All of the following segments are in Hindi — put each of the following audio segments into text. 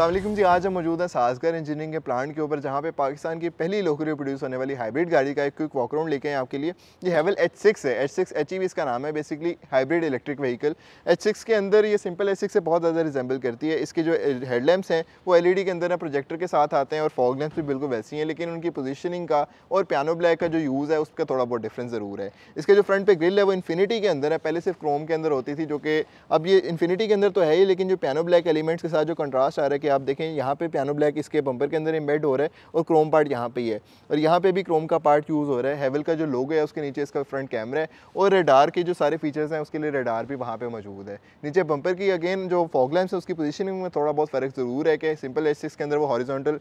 असलम जी आज हम मौजूद हैं साजगर इंजीनियरिंग के प्लांट के ऊपर जहाँ पे पाकिस्तान की पहली लोकरी प्रोड्यूस होने वाली हाइब्रिड गाड़ी का एक क्विक वॉकराउंड लेके हैं आपके लिए ये हेवल एच सिक्स है एच सिक्स एच ई इसका नाम है basically hybrid electric vehicle H six के अंदर ये सिंपल एच सिक्स से बहुत ज़्यादा रिजेंबल करती है इसके जो हेडलैम्प्स हैं वो एल e के अंदर प्रोजेक्टर के साथ आते हैं और फॉग लैम्प भी बिल्कुल वैसी हैं लेकिन उनकी पोजिशनिंग का और पियानो ब्लैक का जो यूज़ है उसका थोड़ा बहुत डिफरेंस ज़रूर है इसके जो फ्रंट पे ग्रिल है वो इन्फिनिटी के अंदर है पहले सिर्फ क्रोम के अंदर होती थी जो कि अब ये इन्फिनिटी के अंदर तो है ही लेकिन जो पियानो ब्लैक एलिमेंट्स के साथ जो कंट्रास्ट आ रहा है कि आप देखें यहाँ पे पियानो ब्लैक इसके बम्पर के अंदर इम्बेड हो रहा है और क्रोम पार्ट यहाँ पे ही है और यहाँ पे भी क्रोम का पार्ट यूज़ हो रहा है हेवल का जो लोग है उसके नीचे इसका फ्रंट कैमरा है और रेडार के जो सारे फीचर्स हैं उसके लिए रेडार भी वहाँ पर मौजूद है नीचे बम्पर की अगेन जो फॉगलैम्स है उसकी पोजिशनिंग में थोड़ा बहुत फ़र्क ज़रूर है कि सिंपल एस के अंदर वो हॉरिजॉन्टल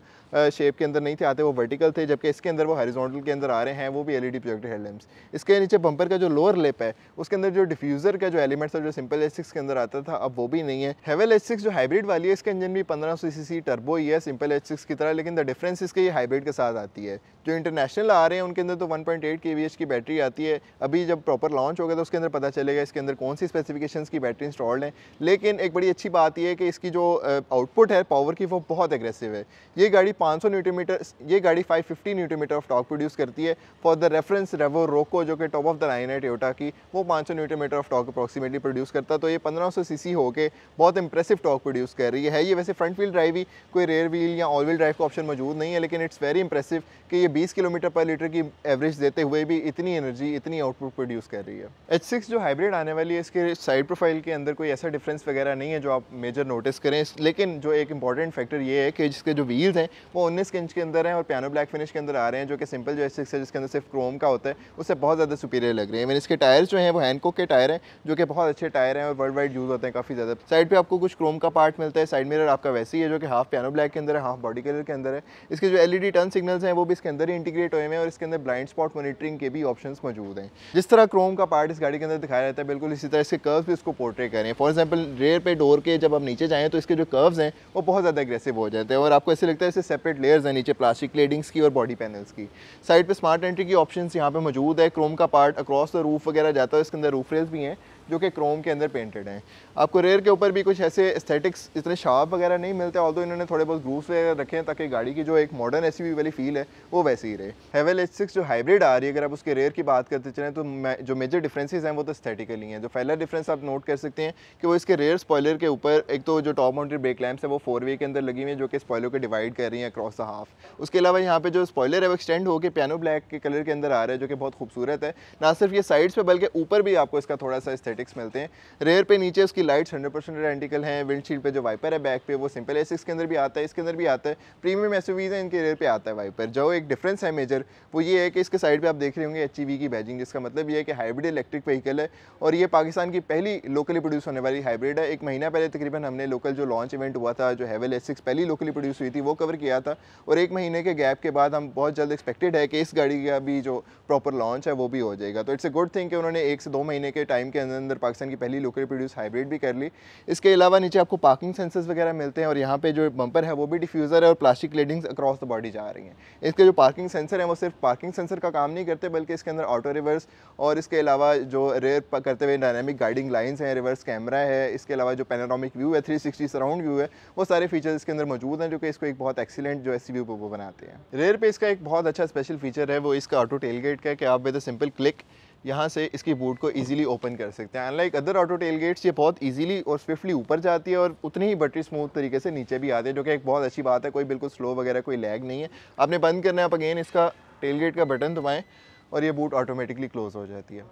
शेप के अंदर नहीं थे आते वो वर्टिकल थे जबकि इसके अंदर वो हॉरिजॉन्टल के अंदर आ रहे हैं वो भी एल ई डी प्रोजेक्ट इसके नीचे बम्पर का जो लोअर लेप है उसके अंदर जो डिफ्यूज़र का जो एलिमेंट्स है जो सिंपल एस के अंदर आता था अब वो भी नहीं है हेवल एस जो हाइब्रिड वाली है इसका इंजन भी पंद्रह सौ सी टर्बो ई है सिंपल एच सिक्स की तरह लेकिन द डिफरेंस इसके ये हाइब्रिड के साथ आती है जो इंटरनेशनल आ रहे हैं उनके अंदर तो 1.8 पॉइंट एट की बैटरी आती है अभी जब प्रॉपर लॉन्च होगा तो उसके अंदर पता चलेगा इसके अंदर कौन सी स्पेसिफिकेशंस की बैटरी इंस्टॉल्ड है लेकिन एक बड़ी अच्छी बात यह है कि इसकी जो आउटपुट है पावर की वो बहुत एग्रेसिव है ये गाड़ी पाँच सौ न्यूट्रीमीटर ये गाड़ी five fifty newton metre of torque produce करती है फॉर द रेफरेंस रेवो रोको जो कि टॉप ऑफ द लाइन है टोटा की वो पाँच सौ newton metre of torque approximately produce करता तो ये पंद्रह सौ होकर बहुत इंप्रेसिव टॉक प्रोड्यूस कर रही है ये वैसे फ्रंट व्हील ड्राइव ही कोई रेयर व्हील या ऑल व्हील ड्राइव का ऑप्शन मौजूद नहीं है लेकिन इट्स वेरी इंप्रेसिव कि ये 20 किलोमीटर पर लीटर की एवरेज देते हुए भी इतनी एनर्जी इतनी आउटपुट प्रोड्यूस कर रही है एच जो हाइब्रिड आने वाली है इसके साइड प्रोफाइल के अंदर कोई ऐसा डिफरेंस वगैरह नहीं है जो आप मेजर नोटिस करें लेकिन जो एक इंपॉर्टेंट फैक्टर ये है कि जिसके जो व्हील्स हैं वो उन्नीस इंच के अंदर हैं और पियानो ब्लैक फिनिश के अंदर आ रहे हैं जो कि सिंपल जो एच है जिसके अंदर सिर्फ क्रोम का होता है उससे बहुत ज़्यादा सुपीरियर लग रही है मैंने इसके टायर्स जो हैं वो हैंडकोक के टायर हैं जो कि बहुत अच्छे टायर हैं और वर्ल्ड वाइड यूज़ होते हैं काफ़ी ज़्यादा साइड पर आपको कुछ क्रोम का पार्ट मिलता है साइड मिरर आपका वैसे सी है जो कि हाफ पियानो ब्लैक के अंदर है हाफ बॉडी कलर के अंदर है इसके जो एलईडी टर्न सिग्नल्स हैं वो भी इसके अंदर ही इंटीग्रेट हुए हैं और इसके अंदर ब्लाइंड स्पॉट मॉनिटरिंग के भी ऑप्शंस मौजूद हैं जिस तरह क्रोम का पार्ट इस गाड़ी के अंदर दिखाया जाता है बिल्कुल इसी तरह इसके कर्व भी इसको पोर्ट्रे करें फॉर एग्जाम्पल रेयर पे डोर के जब आप नीचे जाएँ तो इसके जो कर्व्स हैं वो बहुत ज़्यादा एग्रेसिव हो जाते हैं और आपको ऐसे लगता है इससे सेपरेट लेयर्स हैं नीचे प्लास्टिक लेडिंग्स की और बॉडी पैनल्स की साइड पर स्मार्ट एंट्री की ऑप्शन यहाँ पर मौजूद है क्रोम का पार्ट अक्रॉस द रूफ वगैरह जाता है इसके अंदर रूफ रेल्स भी हैं जो कि क्रोम के अंदर पेंटेड हैं आपको रेयर के ऊपर भी कुछ ऐसे एस्थेटिक्स इतने शार्प वगैरह नहीं मिलते ऑल तो इन्होंने थोड़े बहुत ग्रूफ रखे हैं ताकि गाड़ी की जो एक मॉडर्न एस वाली फील है वो वैसे ही रहे हेवल एच सिक्स जो हाइब्रिड आ रही है अगर आप उसके रेयर की बात करते चलें तो जो मेजर डिफ्रेंसेज हैं वो तो स्थेटिकली हैं जो पहला डिफ्रेंस आप नोट कर सकते हैं कि वो इसके रेयर स्पॉयलर के ऊपर एक तो जो टॉप माउंटेड ब्रेक लैम्प्स है वो फोर वे के अंदर लगी हुई है जो कि स्पॉयलर को डिवाइड कर रही हैं अक्रॉस द हाफ उसके अलावा यहाँ पे जो स्पॉयलर है वो एक्सटेंड होकर पियानो ब्लैक के कलर के अंदर आ रहा है जो कि बहुत खूबसूरत है ना सिर्फ ये साइड्स पर बल्कि ऊपर भी आपको इसका थोड़ा सा एस्थेटिक्स मिलते हैं रेयर पे नीचे उसकी लाइट्स 100 परसेंट रेंटिकल हैं विंडशील्ड पे जो वाइपर है बैक पे वो सिंपल एसिक्स के अंदर भी आता है इसके अंदर भी आता है प्रीमियम एस है इनके रेयर पे आता है वाइपर जो एक डिफरेंस है मेजर वो ये है कि इसके साइड पर आप देख रहे होंगे एच e की बैजिंग जिसका मतलब ये है कि हाइब्रिड इलेक्ट्रिक व्हीकल है और ये पाकिस्तान की पहली लोकली प्रोड्यूस होने वाली हाइब्रिड है एक महीना पहले तकरीबन हमने लोकल जो लॉन्च इवेंट हुआ था जो हैवेल एस पहली लोकली प्रोड्यूस हुई थी वो कवर किया था और एक महीने के गैप के बाद हम बहुत जल्द एक्सपेक्टेड है कि इस गाड़ी का भी जो प्रॉपर लॉन्च है वो भी हो जाएगा तो इट्स अ गुड थिंग कि उन्होंने एक से दो महीने के टाइम के अंदर अंदर पाकिस्तान की पहली लोकल प्रोड्यूस हाइब्रिड भी कर ली इसके अलावा नीचे आपको पार्किंग सेंसर्स वगैरह मिलते हैं और यहाँ पे जो बम्पर है वो भी डिफ्यूज़र है और plastic claddings across the body जा रही हैं इसके जो पार्किंग सेंसर हैं वो सिर्फ पार्किंग सेंसर का काम नहीं करते बल्कि इसके अंदर ऑटो रिवर्स और इसके अलावा जो रेयर करते हुए डायनामिक गाइडिंग लाइन्स हैं रिवर्स कैमरा है इसके अलावा जो पैनाडोमिक व्यू है थ्री सराउंड व्यू है वो सारे फीचर्स इसके अंदर मौजूद हैं जो कि इसको एक बहुत एक्सीलेंट जो एस सी वो बनाते हैं रेयर पे इसका एक बहुत अच्छा स्पेशल फीचर है वो इसका ऑटो टेलगेट का है कि आप विद सिंपल क्लिक यहाँ से इसकी बूट को इजीली ओपन कर सकते हैं unlike other auto tailgates ये बहुत इजीली और स्विफ्टली ऊपर जाती है और उतनी ही बटरी स्मूथ तरीके से नीचे भी आती है जो कि एक बहुत अच्छी बात है कोई बिल्कुल स्लो वगैरह कोई लैग नहीं है आपने बंद करना है आप अगेन इसका टेल गेट का बटन दबाएँ और ये बूट ऑटोमेटिकली क्लोज़ हो जाती है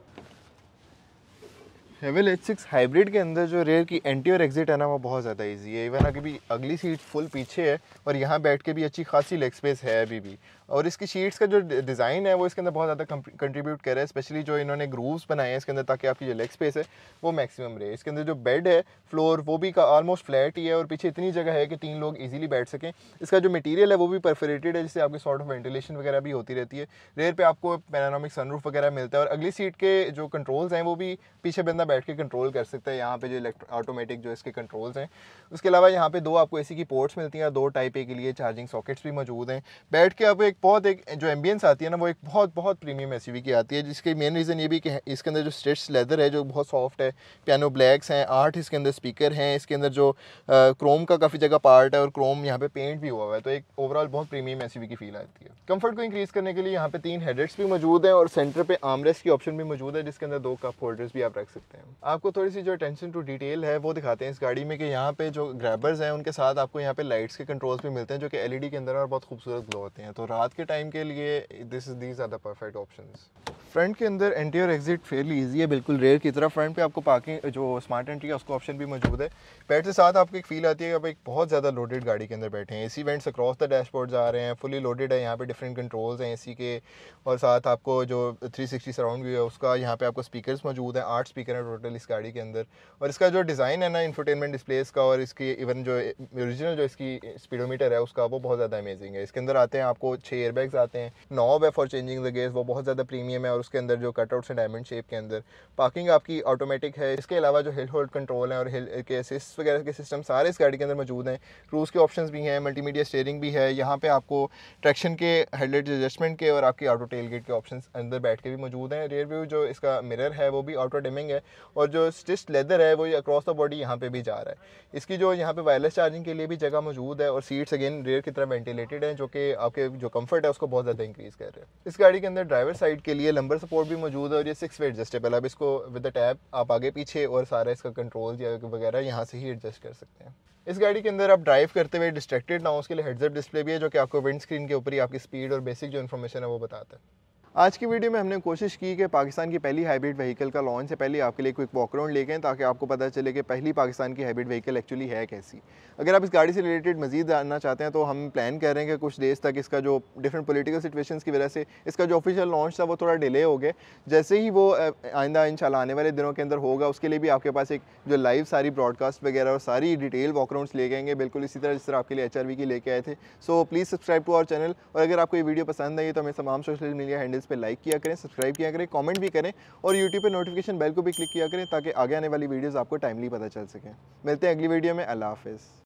रेवल एच सिक्स हाइब्रिड के अंदर जो रेयर की एंटी और एग्जिट है ना वो बहुत ज़्यादा इजी है इवन अभी भी अगली सीट फुल पीछे है और यहाँ बैठ के भी अच्छी खासी लेग स्पेस है अभी भी और इसकी सीट्स का जो डिज़ाइन है वो इसके अंदर बहुत ज़्यादा कंट्रीब्यूट कर रहा है स्पेशली जो इन्होंने ग्रूव्स बनाए हैं इसके अंदर ताकि आपकी जो लेग स्पेस है वो मैक्सिमम रहे इसके अंदर जो बेड है फ्लोर वो भी ऑलमोस्ट फ्लैट ही है और पीछे इतनी जगह है कि तीन लोग ईजिली बैठ सकें इसका जो मटीरियल है वो भी परफोरेटेड है जिससे आपकी सॉर्ट ऑफ वेंटिलेशन वगैरह भी होती रहती है रेयर पर आपको पैनानॉमिक सनरूफ वगैरह मिलता है और अगली सीट के जो कंट्रोल्स हैं वो भी पीछे बंदा बैठ के कंट्रोल कर सकते हैं यहाँ पे जो ऑटोमेटिक जो इसके कंट्रोल्स हैं उसके अलावा यहाँ पे दो आपको एसी की पोर्ट्स मिलती हैं दो टाइप ए के लिए चार्जिंग सॉकेट्स भी मौजूद हैं बैठ के आपको एक बहुत एक जो एम्बियंस आती है ना वो एक बहुत बहुत प्रीमियम एस की आती है जिसके मेन रीज़न ये भी कि इसके अंदर जो स्ट्रेच लेदर है जो बहुत सॉफ्ट है पियानो ब्लैक्स हैं आठ इसके अंदर स्पीकर हैं इसके अंदर जो क्रोम का काफ़ी जगह पार्ट है और क्रोम यहाँ पर पेंट भी हुआ हुआ है तो एक ओवरऑल बहुत प्रीमियम एस की फील आती है कम्फर्ट को इंक्रीज़ करने के लिए यहाँ पे तीन हेडेट्स भी मौजूद हैं और सेंटर पर आमरेस की ऑप्शन भी मौजूद है जिसके अंदर दो कप होल्डर्स भी आप रख सकते हैं हैं आपको थोड़ी सी जो अटेंशन टू डिटेल है वो दिखाते हैं इस गाड़ी में कि यहाँ पे जो ग्रैबर्स हैं उनके साथ आपको यहाँ पे लाइट्स के कंट्रोल्स भी मिलते हैं जो कि एलईडी के अंदर और बहुत खूबसूरत ग्लो होते हैं तो रात के टाइम के लिए this is these are the perfect option front के अंदर एंट्री और एग्जिट फेयरली ईजी है बिल्कुल रेयर की तरह फ्रंट पे आपको पार्किंग जो स्मार्ट एंट्री है उसका ऑप्शन भी मौजूद है पैट से साथ आपको एक फील आती है कि आप एक बहुत ज़्यादा लोडेड गाड़ी के अंदर बैठे हैं AC vents across the dashboard आ रहे हैं फुली लोडेड है यहाँ पे डिफरेंट कंट्रोल्स हैं एसी के और साथ आपको जो 360 सराउंड व्यू है उसका यहाँ पे आपको स्पीकर मौजूद हैं आठ स्पीकर हैं टोटल इस गाड़ी के अंदर और इसका जो डिज़ाइन है ना इन्फोटेनमेंट डिस्प्लेस का और इसकी इवन जो ओरिजिनल जो इसकी स्पीडोमीटर है उसका वो बहुत ज़्यादा अमेजिंग है इसके अंदर आते हैं आपको छः एयरबैग्स आते हैं नॉब है फॉर चेंजिंग द गेस वो बहुत ज़्यादा प्रीमियम है और उसके अंदर जो कटआउट्स हैं डायमंड शेप के अंदर पार्किंग आपकी ऑटोमेटिक है इसके अलावा जो हिल होल्ड कंट्रोल है और हिल के असिस्ट वगैरह के सिस्टम सारे इस गाड़ी के अंदर मौजूद हैं क्रूज़ के ऑप्शन भी हैं मल्टीमीडिया स्टेयरिंग भी है यहाँ पर आपको ट्रैक्शन के हेडलाइट एडजस्टमेंट के और आपके ऑटो टेल गेट के ऑप्शन अंदर बैठ के भी मौजूद हैं रेयर व्यू जो इसका मिरर है वो भी ऑटो डिमिंग है और जो स्टिच लेदर है वो अक्रॉस द बॉडी यहाँ पे भी जा रहा है इसकी जो यहाँ पे वायरलेस चार्जिंग के लिए भी जगह मौजूद है और सीट्स अगेन रेयर की तरह वेंटिलेटेड है जो कि आपके जो कम्फर्ट है उसको बहुत ज़्यादा इंक्रीज़ कर रहे हैं इस गाड़ी के अंदर ड्राइवर साइड के लिए लंबर सपोर्ट भी मौजूद है और ये सिक्स वे एडजस्टेबल अब इसको विद द टैप आप आगे पीछे और सारा इसका कंट्रोल या वगैरह यहाँ से ही एडजस्ट कर सकते हैं इस गाड़ी के अंदर आप ड्राइव करते हुए डिस्ट्रैक्टेड ना हो उसके लिए हेडसअप डिस्प्ले भी है जो कि आपको विंड स्क्रीन के ऊपर ही आपकी स्पीड और बेसिक जो इन्फॉर्मेशन है वो बताता है आज की वीडियो में हमने कोशिश की कि पाकिस्तान की पहली हाइब्रिड व्हीकल का लॉन्च से पहले आपके लिए क्विक वॉकराउंड लेके हैं ताकि आपको पता चले कि पहली पाकिस्तान की हाइब्रिड व्हीकल एक्चुअली है कैसी अगर आप इस गाड़ी से रिलेटेड मजीद जानना चाहते हैं तो हम प्लान कर रहे हैं कि कुछ डेज तक इसका जो डिफरेंट पोलिटिकल सिचुएशन की वजह से इसका जो ऑफिशियल लॉन्च था वो थोड़ा डिले हो गया जैसे ही वो आइंदा इन आने वाले दिनों के अंदर होगा उसके लिए भी आपके पास एक जो लाइव सारी ब्रॉडकास्ट वगैरह और सारी डिटेल वॉकराउंड्स ले गएंगे बिल्कुल इसी तरह जिस तरह आपके लिए एच की लेके आए थे so please subscribe to our channel और अगर आपको ये वीडियो पसंद आई तो हमें तमाम सोशल मीडिया हैंडल पेज पे लाइक किया करें सब्सक्राइब किया करें कमेंट भी करें और यूट्यूब पे नोटिफिकेशन बेल को भी क्लिक किया करें ताकि आगे आने वाली वीडियोस आपको टाइमली पता चल सकें मिलते हैं अगली वीडियो में अल्लाह हाफिज़